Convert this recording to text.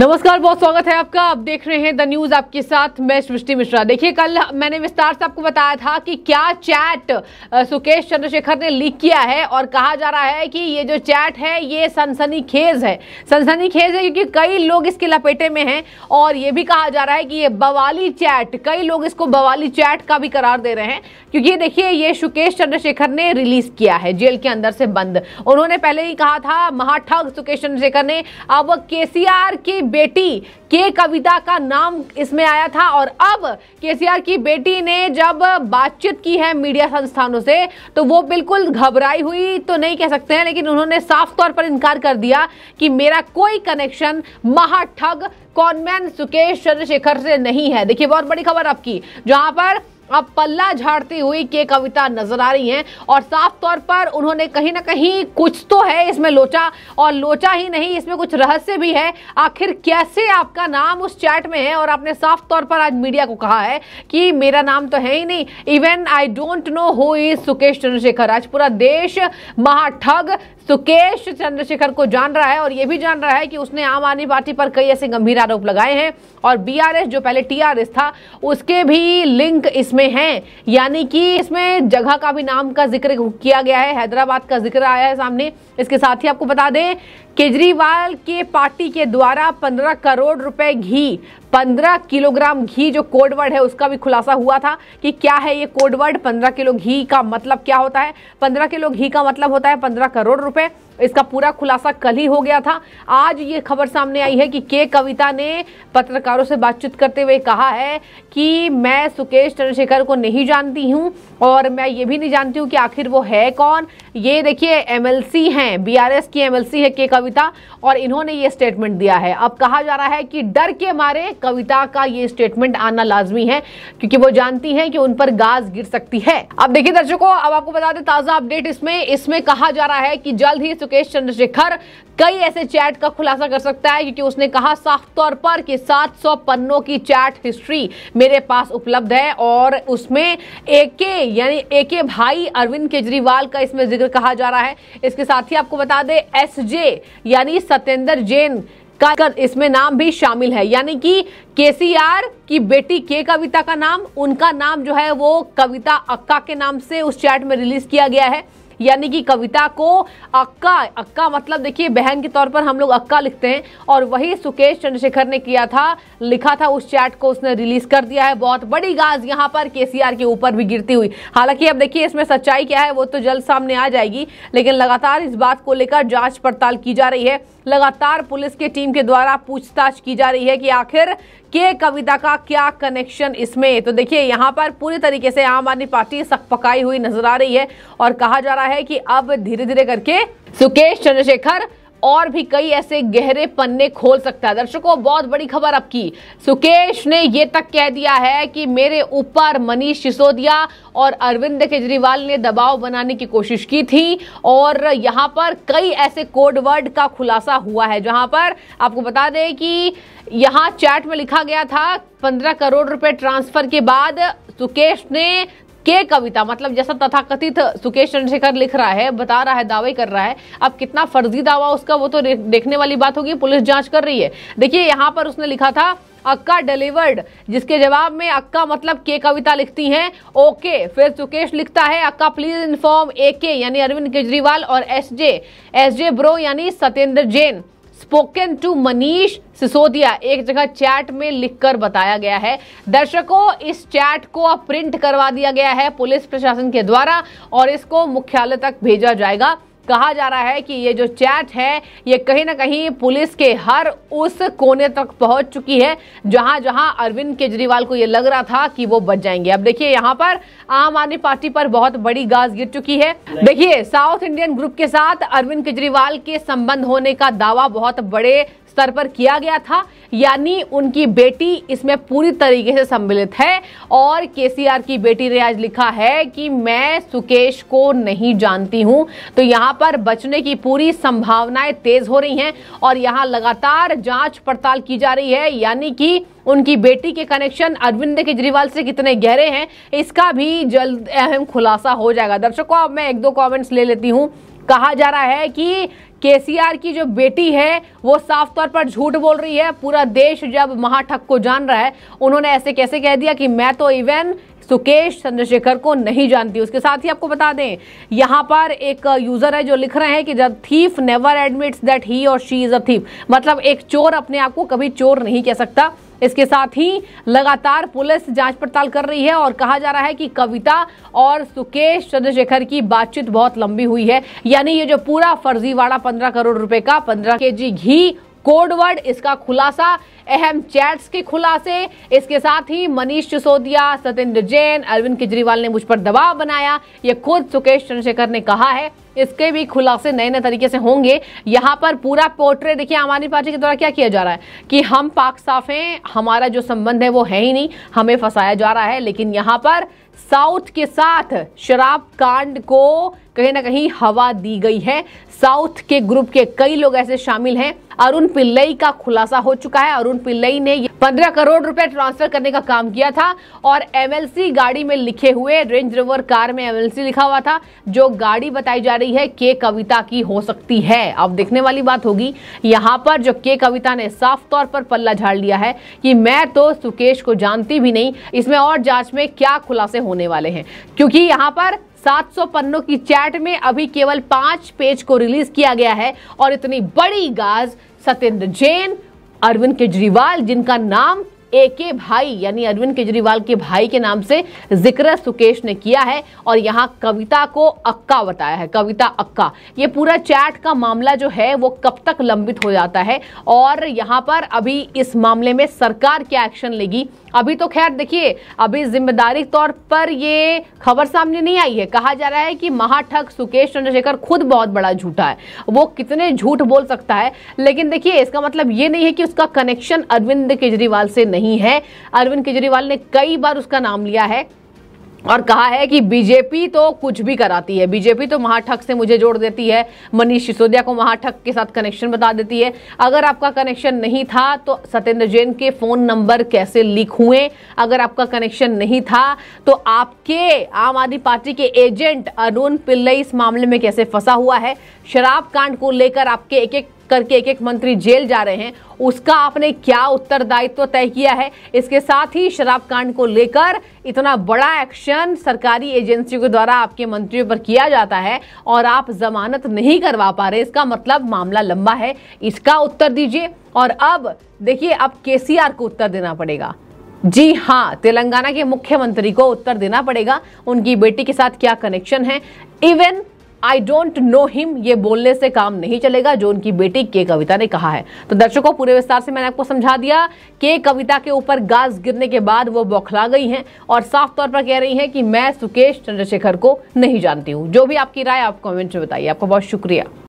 नमस्कार बहुत स्वागत है आपका आप देख रहे हैं द न्यूज आपके साथ मैं सृष्टि मिश्रा देखिए कल मैंने विस्तार से आपको बताया था कि क्या चैट सुकेश चंद्रशेखर ने लीक किया है और कहा जा रहा है कि ये जो चैट है ये सनसनी खेज है सनसनी खेज है क्योंकि कई लोग इसके लपेटे में हैं और ये भी कहा जा रहा है कि ये बवाली चैट कई लोग इसको बवाली चैट का भी करार दे रहे हैं क्योंकि देखिए ये सुकेश चंद्रशेखर ने रिलीज किया है जेल के अंदर से बंद उन्होंने पहले ही कहा था महाठग सुकेश चंद्रशेखर ने अब केसीआर की बेटी के कविता का नाम इसमें आया था और अब केसीआर की बेटी ने जब बातचीत की है मीडिया संस्थानों से तो वो बिल्कुल घबराई हुई तो नहीं कह सकते हैं लेकिन उन्होंने साफ तौर पर इनकार कर दिया कि मेरा कोई कनेक्शन महाठग कॉनमैन सुकेश चंद्रशेखर से नहीं है देखिए बहुत बड़ी खबर आपकी जहां पर अब पल्ला झाड़ती हुई के कविता नजर आ रही हैं और साफ तौर पर उन्होंने कहीं ना कहीं कुछ तो है इसमें लोचा और लोचा ही नहीं इसमें कुछ रहस्य भी है आखिर कैसे आपका नाम उस चैट में है और आपने साफ तौर पर आज मीडिया को कहा है कि मेरा नाम तो है ही नहीं even I don't know who is Sukesh Chandrashekhar आज पूरा देश महाठग तो केश चंद्रशेखर को जान रहा है और यह भी जान रहा है कि उसने आम आदमी पार्टी पर कई ऐसे गंभीर आरोप लगाए हैं और बीआरएस जो पहले टीआरएस था उसके भी लिंक इसमें हैं यानी कि इसमें जगह का भी नाम का जिक्र किया गया है हैदराबाद का जिक्र आया है सामने इसके साथ ही आपको बता दें केजरीवाल के पार्टी के द्वारा 15 करोड़ रुपए घी 15 किलोग्राम घी जो कोडवर्ड है उसका भी खुलासा हुआ था कि क्या है ये कोडवर्ड 15 किलो घी का मतलब क्या होता है 15 किलो घी का मतलब होता है 15 करोड़ रुपए इसका पूरा खुलासा कल ही हो गया था आज ये खबर सामने आई है कि के कविता ने पत्रकारों से बातचीत करते हुए कहा है कि मैं सुकेश चंद्रशेखर को नहीं जानती हूँ और मैं ये भी नहीं जानती हूँ कि आखिर वो है कौन ये देखिए एमएलसी हैं एस की एमएलसी है के कविता कविता और इन्होंने ये स्टेटमेंट दिया है अब कहा जा रहा है कि डर के मारे कविता का ये स्टेटमेंट आना लाजमी है क्योंकि वो जानती है कि उन पर गाज गिर सकती है अब देखिए दर्शकों अब आपको बता दें ताजा अपडेट इसमें इसमें कहा जा रहा है कि जल्द ही सुकेश चंद्रशेखर कई ऐसे चैट का खुलासा कर सकता है क्योंकि उसने कहा साफ तौर पर कि 700 पन्नों की चैट हिस्ट्री मेरे पास उपलब्ध है और उसमें एके यानी एके भाई अरविंद केजरीवाल का इसमें जिक्र कहा जा रहा है इसके साथ ही आपको बता दें एस जे यानी सत्येंद्र जैन का इसमें नाम भी शामिल है यानी कि केसीआर की बेटी के कविता का नाम उनका नाम जो है वो कविता अक्का के नाम से उस चैट में रिलीज किया गया है यानी कि कविता को अक्का अक्का मतलब देखिए बहन के तौर पर हम लोग अक्का लिखते हैं और वही सुकेश चंद्रशेखर ने किया था लिखा था उस चैट को उसने रिलीज कर दिया है बहुत बड़ी गाज यहाँ पर केसीआर के ऊपर भी गिरती हुई हालांकि अब देखिए इसमें सच्चाई क्या है वो तो जल्द सामने आ जाएगी लेकिन लगातार इस बात को लेकर जांच पड़ताल की जा रही है लगातार पुलिस के टीम के द्वारा पूछताछ की जा रही है कि आखिर के कविता का क्या कनेक्शन इसमें तो देखिए यहाँ पर पूरी तरीके से आम आदमी पार्टी सकपकाई हुई नजर आ रही है और कहा जा रहा है कि अब धीरे धीरे करके सुकेश चंद्रशेखर और भी कई ऐसे गहरे पन्ने खोल सकता है दर्शकों बहुत बड़ी खबर अब की सुकेश ने यह तक कह दिया है कि मेरे ऊपर मनीष सिसोदिया और अरविंद केजरीवाल ने दबाव बनाने की कोशिश की थी और यहां पर कई ऐसे कोड वर्ड का खुलासा हुआ है जहां पर आपको बता दें कि यहां चैट में लिखा गया था पंद्रह करोड़ रुपए ट्रांसफर के बाद सुकेश ने के कविता मतलब जैसा तथाकथित सुकेश चंद्रशेखर लिख रहा है बता रहा है दावे कर रहा है अब कितना फर्जी दावा उसका वो तो देखने वाली बात होगी पुलिस जांच कर रही है देखिए यहाँ पर उसने लिखा था अक्का डिलीवर्ड जिसके जवाब में अक्का मतलब के कविता लिखती हैं ओके फिर सुकेश लिखता है अक्का प्लीज इन्फॉर्म ए के यानी अरविंद केजरीवाल और S J S J bro यानी सत्येंद्र जैन स्पोकन टू मनीष सिसोदिया एक जगह चैट में लिखकर बताया गया है दर्शकों इस चैट को अब प्रिंट करवा दिया गया है पुलिस प्रशासन के द्वारा और इसको मुख्यालय तक भेजा जाएगा कहा जा रहा है कि ये जो चैट है ये कहीं ना कहीं पुलिस के हर उस कोने तक पहुंच चुकी है जहां जहां अरविंद केजरीवाल को ये लग रहा था कि वो बच जाएंगे अब देखिए यहाँ पर आम आदमी पार्टी पर बहुत बड़ी गाज गिर चुकी है देखिए साउथ इंडियन ग्रुप के साथ अरविंद केजरीवाल के संबंध होने का दावा बहुत बड़े स्तर पर किया गया था यानी उनकी बेटी इसमें पूरी तरीके से सम्मिलित है और केसीआर की बेटी ने आज लिखा है कि मैं सुकेश को नहीं जानती हूं तो यहां पर बचने की पूरी संभावनाएं तेज हो रही हैं और यहां लगातार जांच पड़ताल की जा रही है यानी कि उनकी बेटी के कनेक्शन अरविंद केजरीवाल से कितने गहरे हैं इसका भी जल्द अहम खुलासा हो जाएगा दर्शकों अब मैं एक दो कॉमेंट्स ले लेती हूँ कहा जा रहा है कि केसीआर की जो बेटी है वो साफ तौर पर झूठ बोल रही है पूरा देश जब महाठक को जान रहा है उन्होंने ऐसे कैसे कह दिया कि मैं तो इवन सुकेश चंद्रशेखर को नहीं जानती उसके साथ ही आपको बता दें यहाँ पर एक यूजर है जो लिख रहे हैं कि the thief never admits that he or she is a thief मतलब एक चोर अपने आप को कभी चोर नहीं कह सकता इसके साथ ही लगातार पुलिस जांच पड़ताल कर रही है और कहा जा रहा है कि कविता और सुकेश चंद्रशेखर की बातचीत बहुत लंबी हुई है यानी ये जो पूरा फर्जीवाड़ा पंद्रह करोड़ रुपए का पंद्रह के जी घी कोडवर्ड इसका खुलासा अहम चैट्स के खुलासे इसके साथ ही मनीष सिसोदिया सत्येंद्र जैन अरविंद केजरीवाल ने मुझ पर दबाव बनाया ये खुद सुकेश चंद्रशेखर ने कहा है इसके भी खुलासे नए नए तरीके से होंगे यहाँ पर पूरा पोर्ट्रेट देखिए आम आदमी पार्टी के द्वारा क्या किया जा रहा है कि हम पाक साफ हैं हमारा जो संबंध है वो है ही नहीं हमें फंसाया जा रहा है लेकिन यहाँ पर साउथ के साथ शराब कांड को कहीं ना कहीं हवा दी गई है साउथ के ग्रुप के कई लोग ऐसे शामिल हैं अरुण पिल्लई का खुलासा हो चुका है अरुण पिल्लई ने पंद्रह करोड़ रुपए ट्रांसफर करने का काम किया था और एमएलसी गाड़ी में लिखे हुए रेंज रोवर कार में एमएलसी लिखा हुआ था जो गाड़ी बताई जा रही है के कविता की हो सकती है अब देखने वाली बात होगी यहाँ पर जो के कविता ने साफ तौर पर पल्ला झाड़ लिया है कि मैं तो सुकेश को जानती भी नहीं इसमें और जांच में क्या खुलासे होने वाले हैं क्योंकि यहाँ पर 700 पन्नों की चैट में अभी केवल पांच पेज को रिलीज किया गया है और इतनी बड़ी गाज सत्येंद्र जैन अरविंद केजरीवाल जिनका नाम ए के भाई यानी अरविंद केजरीवाल के भाई के नाम से जिक्र सुकेश ने किया है और यहाँ कविता को अक्का बताया है कविता अक्का ये पूरा चैट का मामला जो है वो कब तक लंबित हो जाता है और यहाँ पर अभी इस मामले में सरकार क्या एक्शन लेगी अभी तो खैर देखिए अभी जिम्मेदारी तौर पर ये खबर सामने नहीं आई है कहा जा रहा है कि महाठग सुकेश चंद्रशेखर खुद बहुत बड़ा झूठा है वो कितने झूठ बोल सकता है लेकिन देखिए इसका मतलब ये नहीं है कि उसका कनेक्शन अरविंद केजरीवाल से नहीं नहीं है अरविंद केजरीवाल ने कई बार उसका नाम लिया है और कहा है कि बीजेपी तो कुछ भी कराती है बीजेपी तो महाठक से मुझे जोड़ देती है मनीष सिसोदिया को महाठक के साथ कनेक्शन बता देती है अगर आपका कनेक्शन नहीं था तो सत्येंद्र जैन के फोन नंबर कैसे लीक हुए अगर आपका कनेक्शन नहीं था तो आपके आम आदमी पार्टी के एजेंट अरुण पिल्लई इस मामले में कैसे फंसा हुआ है शराब कांड को लेकर आपके एक एक करके एक एक मंत्री जेल जा रहे हैं उसका आपने क्या उत्तरदायित्व तय किया है इसके साथ ही शराब कांड को लेकर इतना बड़ा एक्शन सरकारी एजेंसियों के द्वारा आपके मंत्रियों पर किया जाता है और आप जमानत नहीं करवा पा रहे इसका मतलब मामला लंबा है इसका उत्तर दीजिए और अब देखिए अब केसीआर को उत्तर देना पड़ेगा जी हाँ तेलंगाना के मुख्यमंत्री को उत्तर देना पड़ेगा उनकी बेटी के साथ क्या कनेक्शन है even I don't know him ये बोलने से काम नहीं चलेगा जो उनकी बेटी के कविता ने कहा है तो दर्शकों पूरे विस्तार से मैंने आपको समझा दिया के कविता के ऊपर गाज गिरने के बाद वो बौखला गई हैं और साफ तौर पर कह रही हैं कि मैं सुकेश चंद्रशेखर को नहीं जानती हूँ जो भी आपकी राय आप कमेंट में बताइए आपका बहुत शुक्रिया